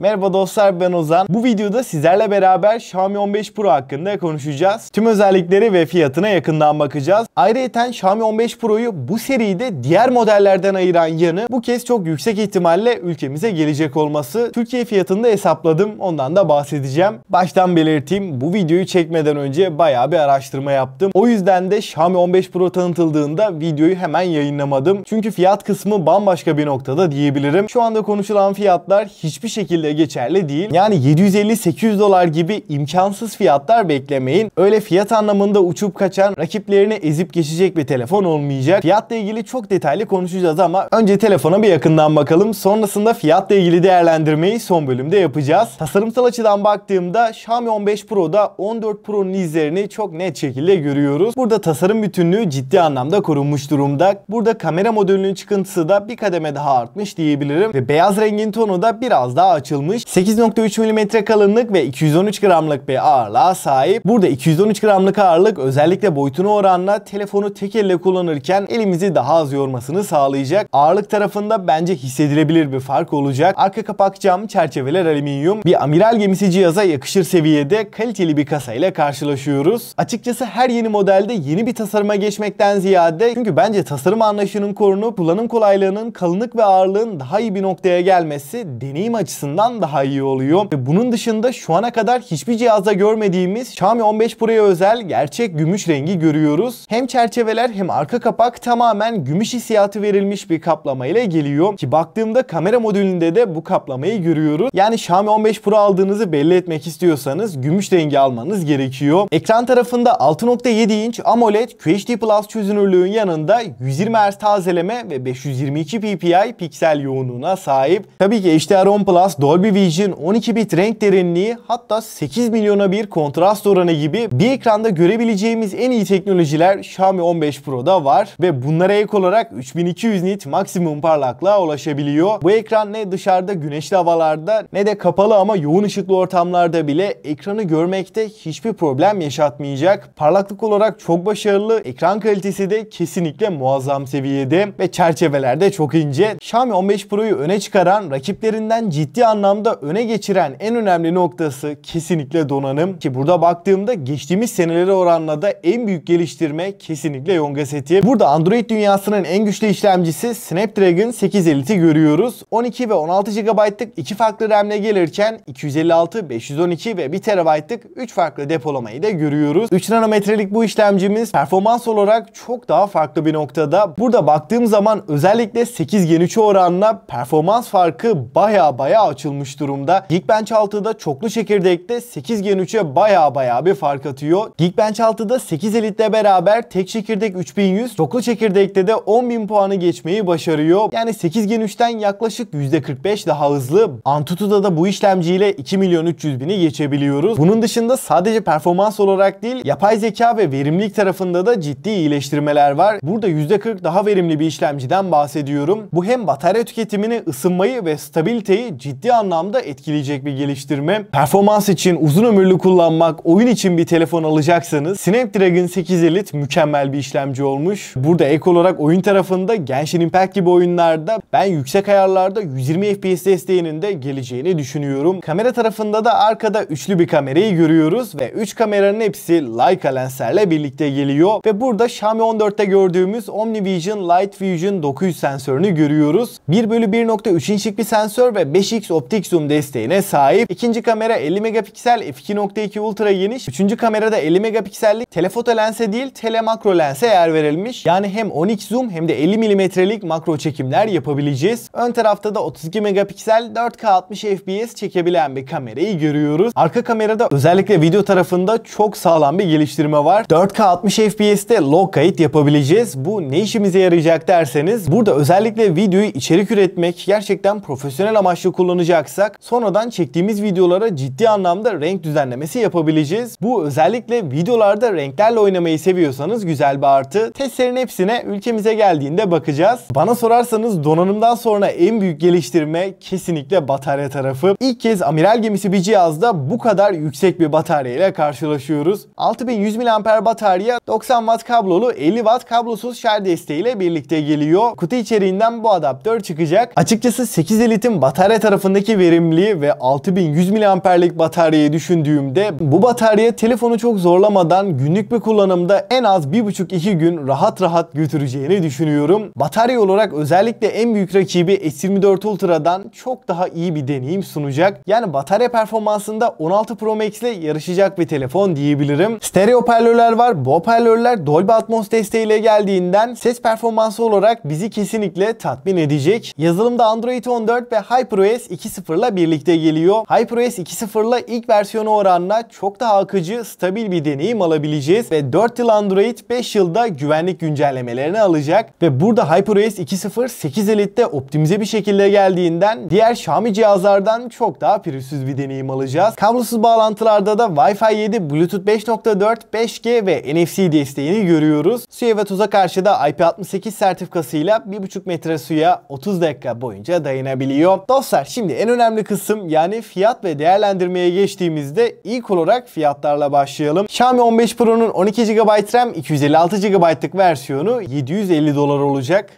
Merhaba dostlar ben Ozan. Bu videoda sizlerle beraber Xiaomi 15 Pro hakkında konuşacağız. Tüm özellikleri ve fiyatına yakından bakacağız. Ayrıca Xiaomi 15 Pro'yu bu seride diğer modellerden ayıran yanı bu kez çok yüksek ihtimalle ülkemize gelecek olması. Türkiye fiyatını da hesapladım ondan da bahsedeceğim. Baştan belirteyim bu videoyu çekmeden önce baya bir araştırma yaptım. O yüzden de Xiaomi 15 Pro tanıtıldığında videoyu hemen yayınlamadım. Çünkü fiyat kısmı bambaşka bir noktada diyebilirim. Şu anda konuşulan fiyatlar hiçbir şekilde de geçerli değil. Yani 750-800 dolar gibi imkansız fiyatlar beklemeyin. Öyle fiyat anlamında uçup kaçan rakiplerini ezip geçecek bir telefon olmayacak. Fiyatla ilgili çok detaylı konuşacağız ama önce telefona bir yakından bakalım. Sonrasında fiyatla ilgili değerlendirmeyi son bölümde yapacağız. Tasarımsal açıdan baktığımda Xiaomi 15 Pro'da 14 Pro'nun izlerini çok net şekilde görüyoruz. Burada tasarım bütünlüğü ciddi anlamda korunmuş durumda. Burada kamera modülünün çıkıntısı da bir kademe daha artmış diyebilirim ve beyaz rengin tonu da biraz daha açılmış yapılmış. 8.3 mm kalınlık ve 213 gramlık bir ağırlığa sahip. Burada 213 gramlık ağırlık özellikle boyutuna oranla telefonu tek elle kullanırken elimizi daha az yormasını sağlayacak. Ağırlık tarafında bence hissedilebilir bir fark olacak. Arka kapak cam, çerçeveler alüminyum. Bir amiral gemisi cihaza yakışır seviyede kaliteli bir kasayla karşılaşıyoruz. Açıkçası her yeni modelde yeni bir tasarıma geçmekten ziyade çünkü bence tasarım anlayışının korunup kullanım kolaylığının kalınlık ve ağırlığın daha iyi bir noktaya gelmesi deneyim açısından ekrandan daha iyi oluyor. Ve bunun dışında şu ana kadar hiçbir cihazda görmediğimiz Xiaomi 15 Pro'ya özel gerçek gümüş rengi görüyoruz. Hem çerçeveler hem arka kapak tamamen gümüş hissiyatı verilmiş bir kaplama ile geliyor. Ki baktığımda kamera modülünde de bu kaplamayı görüyoruz. Yani Xiaomi 15 Pro aldığınızı belli etmek istiyorsanız gümüş rengi almanız gerekiyor. Ekran tarafında 6.7 inç AMOLED QHD Plus çözünürlüğün yanında 120 Hz tazeleme ve 522 ppi piksel yoğunluğuna sahip. Tabii ki HDR10 Plus Dolby Vision, 12 bit renk derinliği hatta 8 milyona bir kontrast oranı gibi bir ekranda görebileceğimiz en iyi teknolojiler Xiaomi 15 Pro'da var ve bunlara ek olarak 3200 nit maksimum parlaklığa ulaşabiliyor. Bu ekran ne dışarıda güneşli havalarda ne de kapalı ama yoğun ışıklı ortamlarda bile ekranı görmekte hiçbir problem yaşatmayacak. Parlaklık olarak çok başarılı, ekran kalitesi de kesinlikle muazzam seviyede ve çerçeveler de çok ince. Xiaomi 15 Pro'yu öne çıkaran rakiplerinden ciddi anlamda anlamda öne geçiren en önemli noktası kesinlikle donanım. Ki burada baktığımda geçtiğimiz senelere oranla da en büyük geliştirme kesinlikle Yonga seti. Burada Android dünyasının en güçlü işlemcisi Snapdragon 8 850'i görüyoruz. 12 ve 16 GB'lık iki farklı RAM'le gelirken 256, 512 ve 1 TB'lık 3 farklı depolamayı da görüyoruz. 3 nanometrelik bu işlemcimiz performans olarak çok daha farklı bir noktada. Burada baktığım zaman özellikle 8 Gen 3 oranla performans farkı baya baya açılıyor açılmış durumda. Geekbench 6'da çoklu çekirdekte 8 Gen 3'e baya baya bir fark atıyor. Geekbench 6'da 8 Elite'le beraber tek çekirdek 3100, çoklu çekirdekte de 10.000 puanı geçmeyi başarıyor. Yani 8 Gen 3'ten yaklaşık %45 daha hızlı. Antutu'da da bu işlemciyle 2 milyon 300 bini geçebiliyoruz. Bunun dışında sadece performans olarak değil yapay zeka ve verimlilik tarafında da ciddi iyileştirmeler var. Burada %40 daha verimli bir işlemciden bahsediyorum. Bu hem batarya tüketimini, ısınmayı ve stabiliteyi ciddi anlamda etkileyecek bir geliştirme. Performans için uzun ömürlü kullanmak, oyun için bir telefon alacaksanız Snapdragon 8 Elite mükemmel bir işlemci olmuş. Burada ek olarak oyun tarafında Genshin Impact gibi oyunlarda ben yüksek ayarlarda 120 FPS desteğinin de geleceğini düşünüyorum. Kamera tarafında da arkada üçlü bir kamerayı görüyoruz ve 3 kameranın hepsi Leica lenslerle birlikte geliyor ve burada Xiaomi 14'te gördüğümüz OmniVision Light Vision 900 sensörünü görüyoruz. 1 bölü 1.3 inçlik bir sensör ve 5x optik optik zoom desteğine sahip. İkinci kamera 50 megapiksel f2.2 ultra geniş. Üçüncü kamerada 50 megapiksellik telefoto lense değil tele makro lense yer verilmiş. Yani hem 10x zoom hem de 50 milimetrelik makro çekimler yapabileceğiz. Ön tarafta da 32 megapiksel 4K 60 FPS çekebilen bir kamerayı görüyoruz. Arka kamerada özellikle video tarafında çok sağlam bir geliştirme var. 4K 60 FPS'te log kayıt yapabileceğiz. Bu ne işimize yarayacak derseniz burada özellikle videoyu içerik üretmek gerçekten profesyonel amaçlı kullanacak yapacaksak sonradan çektiğimiz videolara ciddi anlamda renk düzenlemesi yapabileceğiz. Bu özellikle videolarda renklerle oynamayı seviyorsanız güzel bir artı. Testlerin hepsine ülkemize geldiğinde bakacağız. Bana sorarsanız donanımdan sonra en büyük geliştirme kesinlikle batarya tarafı. İlk kez amiral gemisi bir cihazda bu kadar yüksek bir batarya ile karşılaşıyoruz. 6100 mAh batarya 90 Watt kablolu 50 Watt kablosuz şarj desteği ile birlikte geliyor. Kutu içeriğinden bu adaptör çıkacak. Açıkçası 8 elitin batarya tarafındaki Üzerindeki verimli ve 6100 miliamperlik bataryayı düşündüğümde bu batarya telefonu çok zorlamadan günlük bir kullanımda en az 1,5-2 gün rahat rahat götüreceğini düşünüyorum. Batarya olarak özellikle en büyük rakibi S24 Ultra'dan çok daha iyi bir deneyim sunacak. Yani batarya performansında 16 Pro Max ile yarışacak bir telefon diyebilirim. Stereo hoparlörler var. Bu hoparlörler Dolby Atmos desteğiyle geldiğinden ses performansı olarak bizi kesinlikle tatmin edecek. Yazılımda Android 14 ve HyperOS 2 2.0'la birlikte geliyor. HyperOS 2.0'la ilk versiyonu oranla çok daha akıcı, stabil bir deneyim alabileceğiz ve 4 yıl Android 5 yılda güvenlik güncellemelerini alacak ve burada HyperOS 2.0 8 Elite'de optimize bir şekilde geldiğinden diğer Xiaomi cihazlardan çok daha pürüzsüz bir deneyim alacağız. Kablosuz bağlantılarda da Wi-Fi 7, Bluetooth 5.4, 5G ve NFC desteğini görüyoruz. Suya ve tuza karşı da IP68 sertifikasıyla 1.5 metre suya 30 dakika boyunca dayanabiliyor. Dostlar şimdi en önemli kısım yani fiyat ve değerlendirmeye geçtiğimizde ilk olarak fiyatlarla başlayalım. Xiaomi 15 Pro'nun 12 GB RAM 256 GB'lık versiyonu 750 dolar olacak.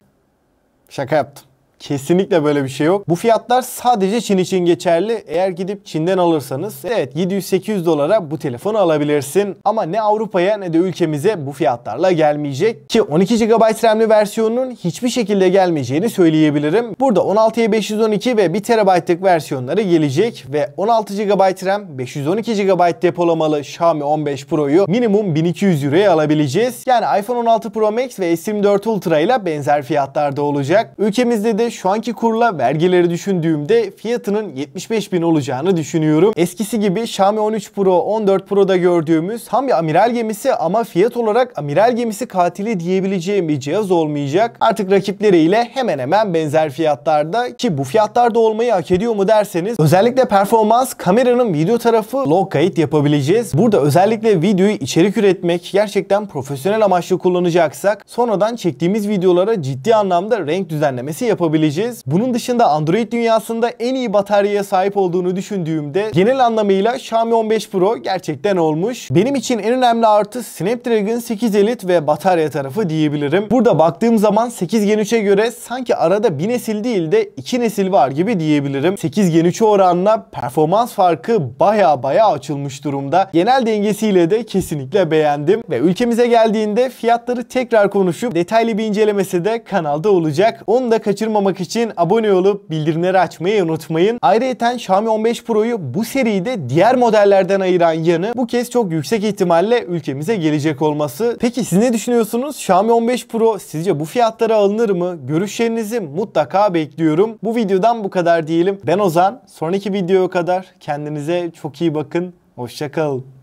Şaka yaptım. Kesinlikle böyle bir şey yok. Bu fiyatlar sadece Çin için geçerli. Eğer gidip Çin'den alırsanız evet 700-800 dolara bu telefonu alabilirsin. Ama ne Avrupa'ya ne de ülkemize bu fiyatlarla gelmeyecek. Ki 12 GB RAM'li versiyonunun hiçbir şekilde gelmeyeceğini söyleyebilirim. Burada 16'ya 512 ve 1 TB'lık versiyonları gelecek ve 16 GB RAM 512 GB depolamalı Xiaomi 15 Pro'yu minimum 1200 Euro'ya alabileceğiz. Yani iPhone 16 Pro Max ve S24 Ultra ile benzer fiyatlarda olacak. Ülkemizde de şu anki kurla vergileri düşündüğümde fiyatının 75 bin olacağını düşünüyorum. Eskisi gibi Xiaomi 13 Pro, 14 Pro'da gördüğümüz tam bir amiral gemisi ama fiyat olarak amiral gemisi katili diyebileceğim bir cihaz olmayacak. Artık rakipleriyle hemen hemen benzer fiyatlarda ki bu fiyatlarda olmayı hak ediyor mu derseniz özellikle performans kameranın video tarafı log kayıt yapabileceğiz. Burada özellikle videoyu içerik üretmek gerçekten profesyonel amaçlı kullanacaksak sonradan çektiğimiz videolara ciddi anlamda renk düzenlemesi yapabiliriz kullanabileceğiz. Bunun dışında Android dünyasında en iyi bataryaya sahip olduğunu düşündüğümde genel anlamıyla Xiaomi 15 Pro gerçekten olmuş. Benim için en önemli artı Snapdragon 8 Elite ve batarya tarafı diyebilirim. Burada baktığım zaman 8 Gen 3'e göre sanki arada bir nesil değil de iki nesil var gibi diyebilirim. 8 Gen 3'e oranla performans farkı baya baya açılmış durumda. Genel dengesiyle de kesinlikle beğendim ve ülkemize geldiğinde fiyatları tekrar konuşup detaylı bir incelemesi de kanalda olacak. Onu da kaçırmamak olmak için abone olup bildirimleri açmayı unutmayın. Ayrıca Xiaomi 15 Pro'yu bu seride diğer modellerden ayıran yanı bu kez çok yüksek ihtimalle ülkemize gelecek olması. Peki siz ne düşünüyorsunuz? Xiaomi 15 Pro sizce bu fiyatlara alınır mı? Görüşlerinizi mutlaka bekliyorum. Bu videodan bu kadar diyelim. Ben Ozan. Sonraki videoya kadar kendinize çok iyi bakın. Hoşçakalın.